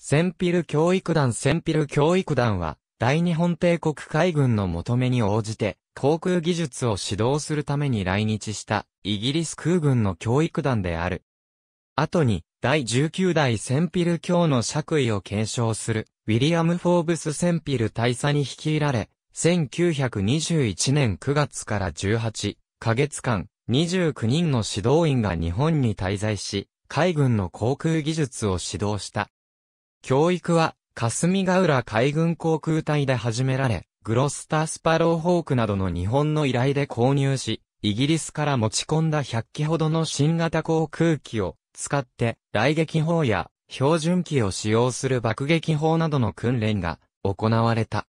センピル教育団センピル教育団は、大日本帝国海軍の求めに応じて、航空技術を指導するために来日した、イギリス空軍の教育団である。後に、第19代センピル教の爵位を継承する、ウィリアム・フォーブス・センピル大佐に率いられ、1921年9月から18ヶ月間、29人の指導員が日本に滞在し、海軍の航空技術を指導した。教育は、霞ヶ浦海軍航空隊で始められ、グロスタースパローホークなどの日本の依頼で購入し、イギリスから持ち込んだ100機ほどの新型航空機を使って、雷撃砲や標準機を使用する爆撃砲などの訓練が行われた。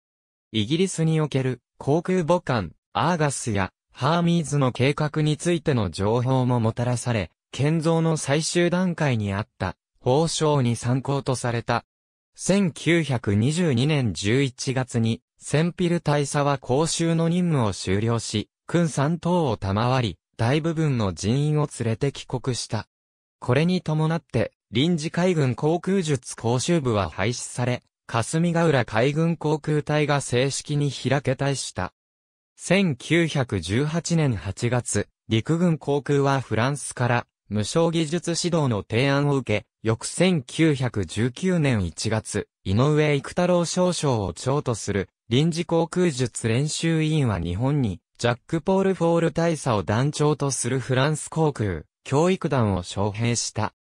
イギリスにおける航空母艦、アーガスやハーミーズの計画についての情報ももたらされ、建造の最終段階にあった法相に参考とされた。1922年11月に、千ピル大佐は公衆の任務を終了し、君三等を賜り、大部分の人員を連れて帰国した。これに伴って、臨時海軍航空術講習部は廃止され、霞ヶ浦海軍航空隊が正式に開けいした。1918年8月、陸軍航空はフランスから無償技術指導の提案を受け、翌1919年1月、井上育太郎少将を長とする臨時航空術練習委員は日本に、ジャック・ポール・フォール大佐を団長とするフランス航空、教育団を招聘した。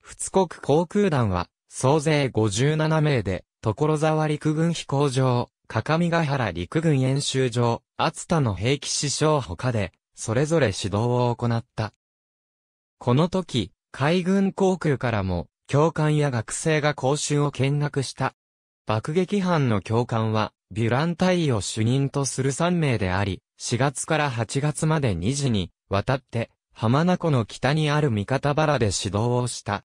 仏国航空団は、総勢57名で、所沢陸軍飛行場、各務原陸軍演習場、厚田の兵器師匠他で、それぞれ指導を行った。この時、海軍航空からも、教官や学生が講習を見学した。爆撃班の教官は、ビュラン隊を主任とする3名であり、4月から8月まで2時に、渡って、浜名湖の北にある三方原で指導をした。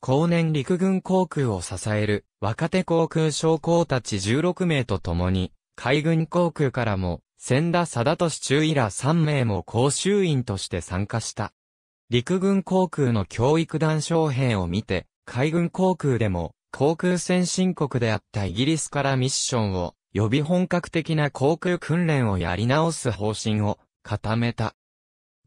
後年陸軍航空を支える若手航空将校たち16名と共に、海軍航空からも、千田貞俊中尉ら3名も講習員として参加した。陸軍航空の教育団将兵を見て、海軍航空でも、航空先進国であったイギリスからミッションを、予備本格的な航空訓練をやり直す方針を固めた。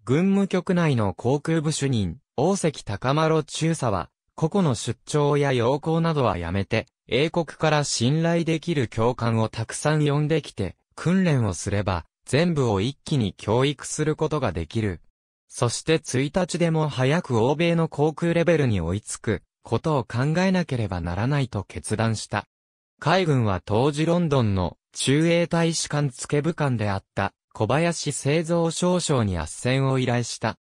軍務局内の航空部主任、大関高丸中佐は、個々の出張や要項などはやめて、英国から信頼できる教官をたくさん呼んできて、訓練をすれば、全部を一気に教育することができる、そして1日でも早く欧米の航空レベルに追いつくことを考えなければならないと決断した。海軍は当時ロンドンの中英大使館付部官であった小林製造少将に圧戦を依頼した。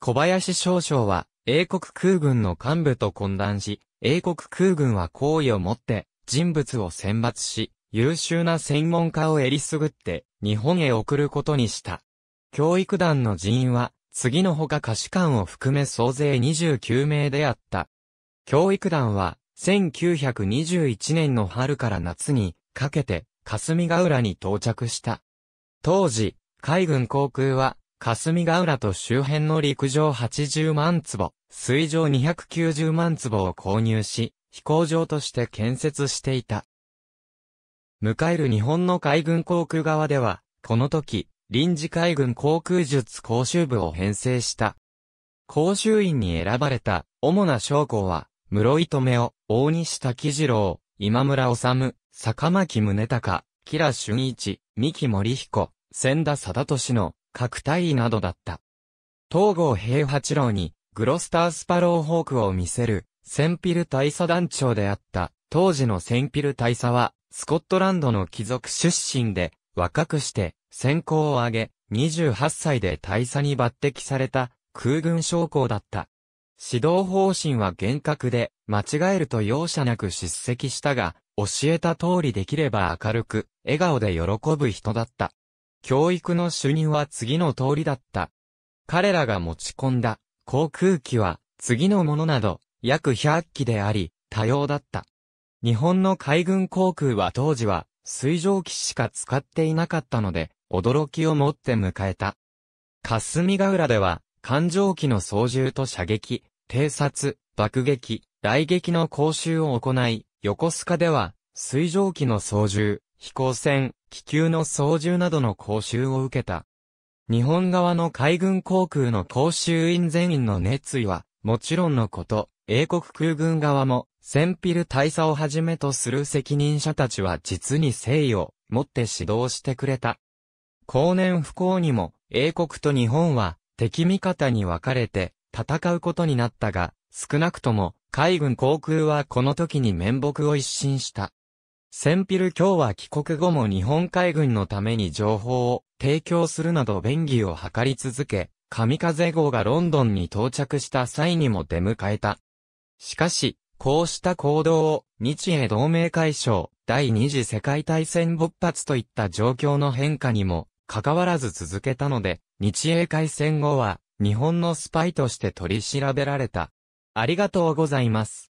小林少将は英国空軍の幹部と懇談し、英国空軍は好意を持って人物を選抜し、優秀な専門家をえりすぐって日本へ送ることにした。教育団の人員は次のほか下士官を含め総勢29名であった。教育団は、1921年の春から夏にかけて、霞ヶ浦に到着した。当時、海軍航空は、霞ヶ浦と周辺の陸上80万坪、水上290万坪を購入し、飛行場として建設していた。迎える日本の海軍航空側では、この時、臨時海軍航空術講習部を編成した。講習員に選ばれた主な将校は、室井留夫、大西滝次郎、今村治、坂巻宗隆、吉良俊一、三木森彦、千田貞俊の各隊員などだった。東郷平八郎に、グロスタースパローホークを見せる、センピル大佐団長であった、当時のセンピル大佐は、スコットランドの貴族出身で、若くして、先行を挙げ、28歳で大佐に抜擢された空軍将校だった。指導方針は厳格で、間違えると容赦なく叱責したが、教えた通りできれば明るく、笑顔で喜ぶ人だった。教育の主任は次の通りだった。彼らが持ち込んだ航空機は次のものなど約100機であり多様だった。日本の海軍航空は当時は水蒸気しか使っていなかったので驚きをもって迎えた。霞ヶ浦では、艦上機の操縦と射撃、偵察、爆撃、雷撃の講習を行い、横須賀では、水上機の操縦、飛行船、気球の操縦などの講習を受けた。日本側の海軍航空の講習員全員の熱意は、もちろんのこと、英国空軍側も、センピル大佐をはじめとする責任者たちは実に誠意を持って指導してくれた。後年不幸にも、英国と日本は、敵味方に分かれて、戦うことになったが、少なくとも、海軍航空はこの時に面目を一新した。センピル卿は帰国後も日本海軍のために情報を提供するなど便宜を図り続け、神風号がロンドンに到着した際にも出迎えた。しかし、こうした行動を日英同盟解消、第二次世界大戦勃発といった状況の変化にも関わらず続けたので、日英海戦後は、日本のスパイとして取り調べられた。ありがとうございます。